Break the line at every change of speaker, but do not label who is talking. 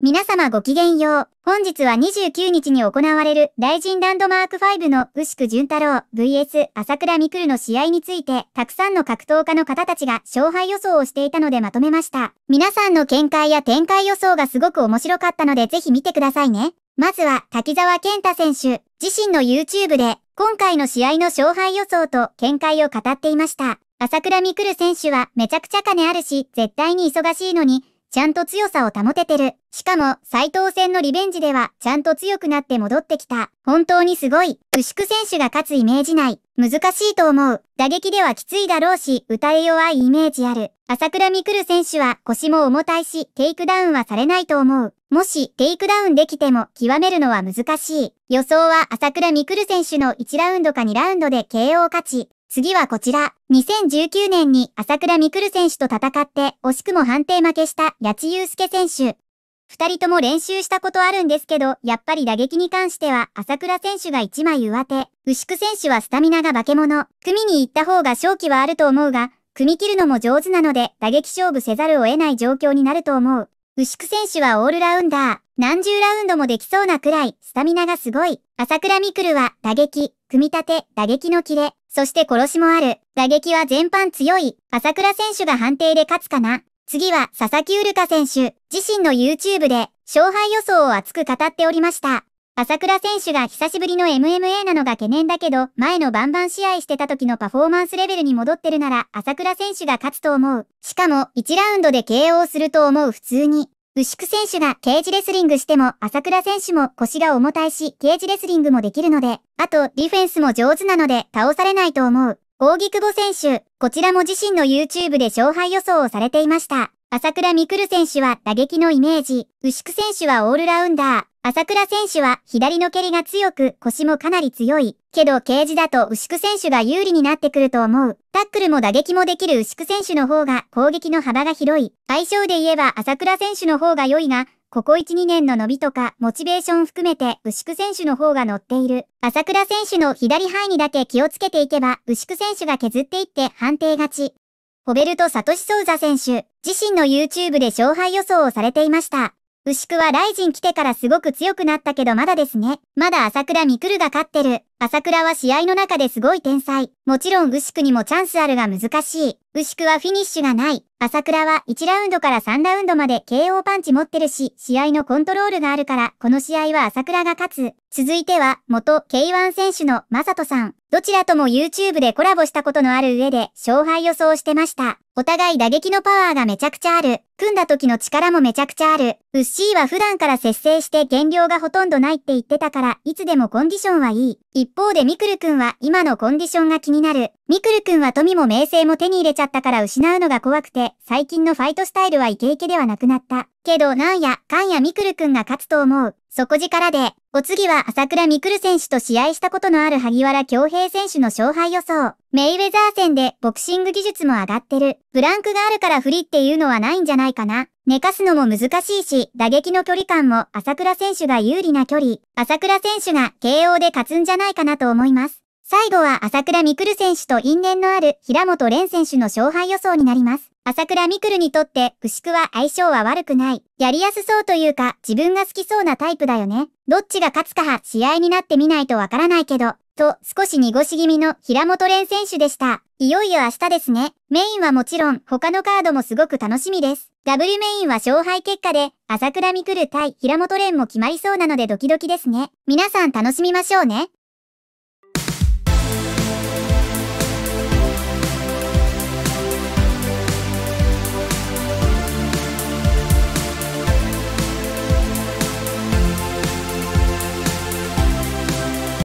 皆様ごきげんよう。本日は29日に行われる大臣ランドマーク5の牛久潤太郎 VS 朝倉未来の試合について、たくさんの格闘家の方たちが勝敗予想をしていたのでまとめました。皆さんの見解や展開予想がすごく面白かったのでぜひ見てくださいね。まずは滝沢健太選手、自身の YouTube で今回の試合の勝敗予想と見解を語っていました。朝倉未来選手はめちゃくちゃ金あるし、絶対に忙しいのに、ちゃんと強さを保ててる。しかも、斎藤戦のリベンジでは、ちゃんと強くなって戻ってきた。本当にすごい。牛久選手が勝つイメージない。難しいと思う。打撃ではきついだろうし、歌え弱いイメージある。朝倉未来選手は腰も重たいし、テイクダウンはされないと思う。もし、テイクダウンできても、極めるのは難しい。予想は朝倉未来選手の1ラウンドか2ラウンドで KO 勝ち。次はこちら。2019年に朝倉未来選手と戦って惜しくも判定負けした八千祐介選手。二人とも練習したことあるんですけど、やっぱり打撃に関しては朝倉選手が一枚上手。牛久選手はスタミナが化け物。組に行った方が勝機はあると思うが、組み切るのも上手なので打撃勝負せざるを得ない状況になると思う。牛久選手はオールラウンダー、何十ラウンドもできそうなくらい、スタミナがすごい。朝倉未来は打撃、組み立て、打撃のキレ、そして殺しもある。打撃は全般強い。朝倉選手が判定で勝つかな。次は佐々木うるか選手。自身の YouTube で勝敗予想を熱く語っておりました。朝倉選手が久しぶりの MMA なのが懸念だけど、前のバンバン試合してた時のパフォーマンスレベルに戻ってるなら、朝倉選手が勝つと思う。しかも、1ラウンドで KO すると思う普通に。牛久選手がケージレスリングしても、朝倉選手も腰が重たいし、ケージレスリングもできるので、あと、ディフェンスも上手なので、倒されないと思う。大木久保選手、こちらも自身の YouTube で勝敗予想をされていました。朝倉未来選手は打撃のイメージ、牛久選手はオールラウンダー、朝倉選手は左の蹴りが強く腰もかなり強い。けどケージだと牛久選手が有利になってくると思う。タックルも打撃もできる牛久選手の方が攻撃の幅が広い。相性で言えば朝倉選手の方が良いが、ここ1、2年の伸びとか、モチベーション含めて、牛久選手の方が乗っている。朝倉選手の左範囲にだけ気をつけていけば、牛久選手が削っていって判定勝ち。ホベルト・サトシ・ソウザ選手、自身の YouTube で勝敗予想をされていました。牛久はライジン来てからすごく強くなったけどまだですね。まだ朝倉未来が勝ってる。朝倉は試合の中ですごい天才。もちろん牛シクにもチャンスあるが難しい。牛シクはフィニッシュがない。朝倉は1ラウンドから3ラウンドまで KO パンチ持ってるし、試合のコントロールがあるから、この試合は朝倉が勝つ。続いては、元 K1 選手のマサトさん。どちらとも YouTube でコラボしたことのある上で、勝敗予想してました。お互い打撃のパワーがめちゃくちゃある。組んだ時の力もめちゃくちゃある。ウッシーは普段から節制して減量がほとんどないって言ってたから、いつでもコンディションはいい。一方でミクル君は今のコンディションが気になる。ミクル君は富も名声も手に入れちゃったから失うのが怖くて、最近のファイトスタイルはイケイケではなくなった。けどなんや、かんやミクル君が勝つと思う。底力で、お次は朝倉未来選手と試合したことのある萩原京平選手の勝敗予想。メイウェザー戦でボクシング技術も上がってる。ブランクがあるから不利っていうのはないんじゃないかな。寝かすのも難しいし、打撃の距離感も朝倉選手が有利な距離、朝倉選手が慶応で勝つんじゃないかなと思います。最後は朝倉未来選手と因縁のある平本蓮選手の勝敗予想になります。朝倉未来にとって牛久は相性は悪くない。やりやすそうというか自分が好きそうなタイプだよね。どっちが勝つかは試合になってみないとわからないけど、と少し濁し気味の平本蓮選手でした。いよいよ明日ですね。メインはもちろん他のカードもすごく楽しみです。W メインは勝敗結果で、朝倉未来対平本蓮も決まりそうなのでドキドキですね。皆さん楽しみましょうね。